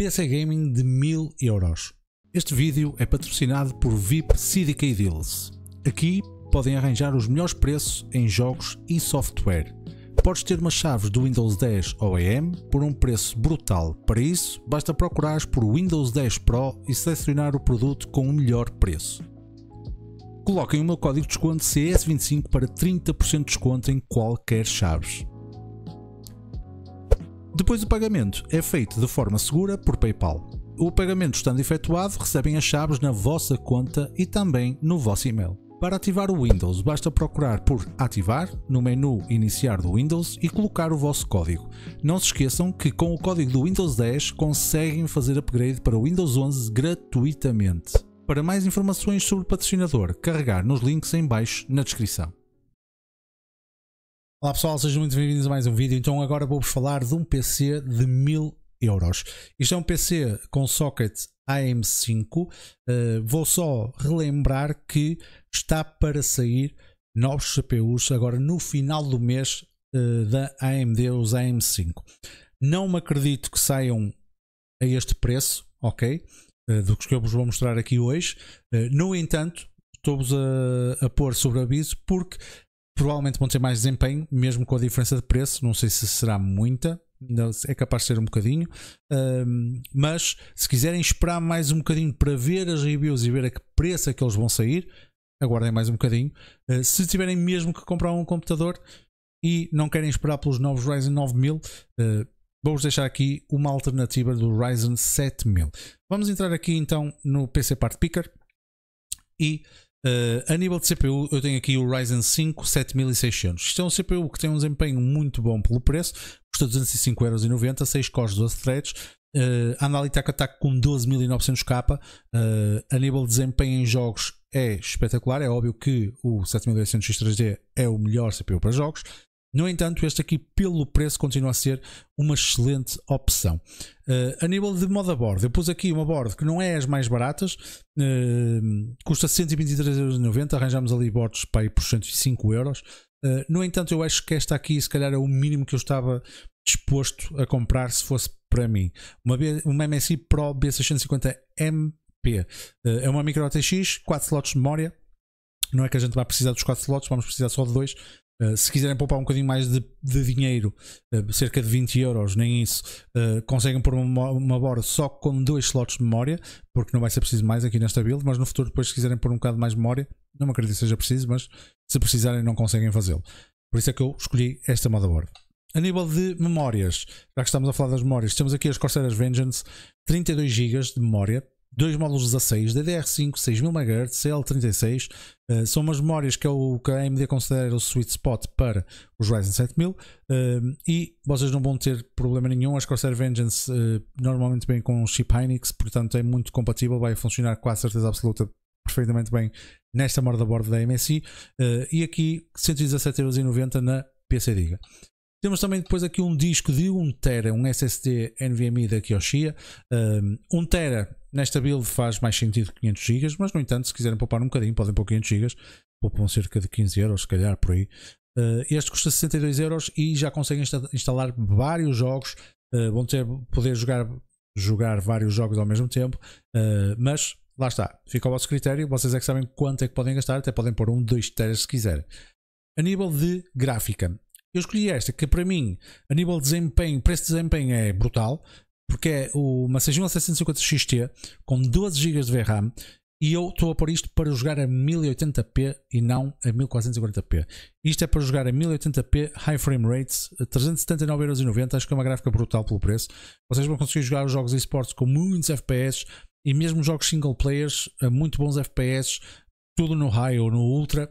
PC Gaming de 1000 euros. Este vídeo é patrocinado por VIP CDK Deals. Aqui podem arranjar os melhores preços em jogos e software. Podes ter umas chaves do Windows 10 OEM por um preço brutal. Para isso, basta procurar por Windows 10 Pro e selecionar o produto com o melhor preço. Coloquem o meu código de desconto CS25 para 30% de desconto em qualquer chaves. Depois o pagamento é feito de forma segura por PayPal. O pagamento estando efetuado, recebem as chaves na vossa conta e também no vosso e-mail. Para ativar o Windows, basta procurar por Ativar no menu Iniciar do Windows e colocar o vosso código. Não se esqueçam que com o código do Windows 10 conseguem fazer upgrade para o Windows 11 gratuitamente. Para mais informações sobre o patrocinador, carregar nos links em baixo na descrição. Olá pessoal, sejam muito bem-vindos a mais um vídeo. Então agora vou-vos falar de um PC de 1000 euros. Isto é um PC com socket AM5. Uh, eh, vou só relembrar que está para sair novos CPUs agora no final do mês uh, da AMD, os AM5. Não me acredito que saiam a este preço, ok? Uh, do que eu vos vou mostrar aqui hoje. no entanto, estou-vos a, a pôr sobre aviso porque provavelmente vão ter mais desempenho, mesmo com a diferença de preço. Não sei se será muita, é capaz de ser um bocadinho. mas se quiserem esperar mais um bocadinho para ver as reviews e ver a que preço é que eles vão sair, aguardem mais um bocadinho. Uh, se tiverem mesmo que comprar um computador e não querem esperar pelos novos Ryzen 9000, uh, ah, vou-vos deixar aqui uma alternativa do Ryzen 7000. Vamos entrar aqui então no PC Part Picker e Uh, a nível de CPU, eu tenho aqui o Ryzen 5 7600. Isto é um CPU que tem um desempenho muito bom pelo preço, custa 205,90€, 6 cores, 12 threads. Uh, anda ali com 12.900k. Uh, eh, a nível de desempenho em jogos é espetacular. É óbvio que o 7.600 x 3 d é o melhor CPU para jogos. No entanto, este aqui, pelo preço, continua a ser uma excelente opção. Uh, a nível de moda board, eu pus aqui uma board que não é as mais baratas, uh, custa 123,90€, arranjamos ali boards para ir por 105€. Euros. Uh, no entanto, eu acho que esta aqui, se calhar, é o mínimo que eu estava disposto a comprar se fosse para mim. Uma, B, uma MSI Pro B650MP. Uh, é uma micro ATX, 4 slots de memória. Não é que a gente vai precisar dos 4 slots, vamos precisar só de dois eh, se quiserem poupar um bocadinho mais de, de dinheiro, uh, cerca de 20 euros, nem isso, uh, conseguem pôr uma, uma board só com dois slots de memória, porque não vai ser preciso mais aqui nesta build, mas no futuro depois se quiserem pôr um bocado mais de memória, não me acredito que seja preciso, mas se precisarem não conseguem fazê-lo. Por isso é que eu escolhi esta motherboard. A nível de memórias, já que estamos a falar das memórias, temos aqui as Corsair Vengeance, 32 GB de memória, dois módulos 16, DDR5, 6000 MHz, CL36, uh, são umas memórias que, é o, que a AMD considera o sweet spot para os Ryzen 7000 uh, eh, e vocês não vão ter problema nenhum, as Corsair Vengeance uh, normalmente vem com chip Hynix, portanto é muito compatível, vai funcionar com a certeza absoluta perfeitamente bem nesta bordo da MSI eh, e aqui 117,90€ na PC Diga. Temos também depois aqui um disco de 1TB, um SSD NVMe da Kioshia. Um 1TB Nesta build faz mais sentido 500 GB, mas no entanto, se quiserem poupar um bocadinho, podem pôr 500 GB, poupam cerca de 15 euros, se calhar por aí. Uh, este custa 62 euros e já conseguem instalar vários jogos, uh, vão ter, poder jogar, jogar vários jogos ao mesmo tempo, uh, mas lá está, fica ao vosso critério, vocês é que sabem quanto é que podem gastar, até podem pôr um, dois teras se quiserem. A nível de gráfica, eu escolhi esta que para mim, a nível de desempenho, preço de desempenho é brutal porque é uma 6150 XT com 12 GB de VRAM e eu estou a pôr isto para jogar a 1080p e não a 1440p. Isto é para jogar a 1080p, high frame rates, 379,90€, acho que é uma gráfica brutal pelo preço. Vocês vão conseguir jogar os jogos esportes com muitos FPS e mesmo jogos single players a muito bons FPS, tudo no high ou no ultra,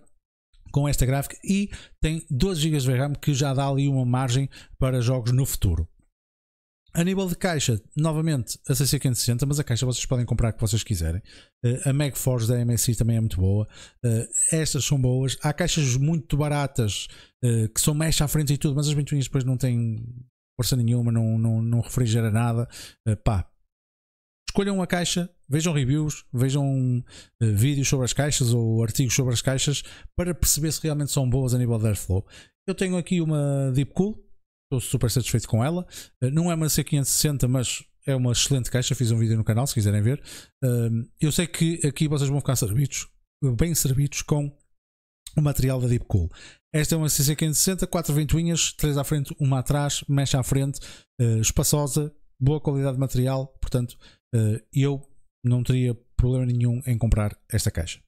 com esta gráfica e tem 12 GB de VRAM que já dá ali uma margem para jogos no futuro. A nível de caixa, novamente a 660 560 mas a caixa vocês podem comprar que vocês quiserem. Eh, a Megforce da MSI também é muito boa. Eh, estas são boas. Há caixas muito baratas eh, que são mais à frente e tudo, mas as ventoinhas depois não têm força nenhuma, não, não, não refrigera nada. Pá, escolham a caixa, vejam reviews, vejam vídeos sobre as caixas ou artigos sobre as caixas para perceber se realmente são boas a nível de airflow. Eu tenho aqui uma Deep Cool Estou super satisfeito com ela. Eh, não é uma C560, mas é uma excelente caixa. Fiz um vídeo no canal se quiserem ver. Ehm, eu sei que aqui vocês vão ficar servidos, bem servidos, com o material da Deepcool. Esta é uma c 560 4 ventoinhas, 3 à frente, uma atrás, mecha à frente, eh, espaçosa, boa qualidade de material. Portanto, eh, eu não teria problema nenhum em comprar esta caixa.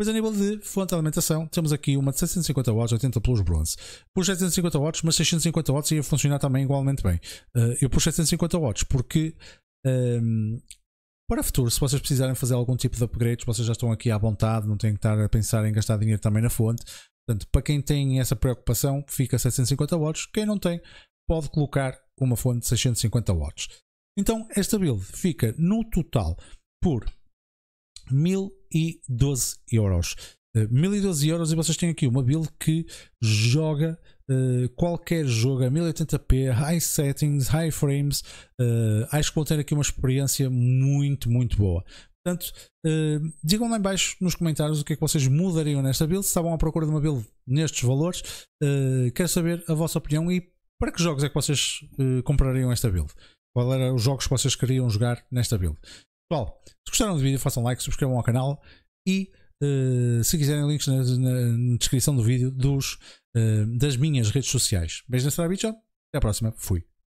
Pois a nível de fonte de alimentação, temos aqui uma de 750 watts, 80 plus bronze. Pus 750 watts, mas 650 watts ia funcionar também igualmente bem. Uh, eu pus 750 watts porque um, ehm, para o futuro, se vocês precisarem fazer algum tipo de upgrades, vocês já estão aqui à vontade, não têm que estar a pensar em gastar dinheiro também na fonte. Portanto, para quem tem essa preocupação, fica 750 watts. Quem não tem, pode colocar uma fonte de 650 watts. Então, esta build fica no total por 1000 1012 euros. 1012 eh, euros e vocês têm aqui uma build que joga uh, qualquer jogo é a 1080p, high settings, high frames. Uh, acho que vão ter aqui uma experiência muito, muito boa. Portanto, uh, digam lá embaixo nos comentários o que é que vocês mudariam nesta build, se estavam à procura de uma build nestes valores. quero saber a vossa opinião e para que jogos é que vocês comprariam esta build. Qual eram os jogos que vocês queriam jogar nesta build? Pessoal, se gostaram do vídeo, façam like, subscrevam ao canal e uh, se quiserem links na, na, na descrição do vídeo dos, uh, das minhas redes sociais. Beijo na Sarabicha, até à próxima, fui.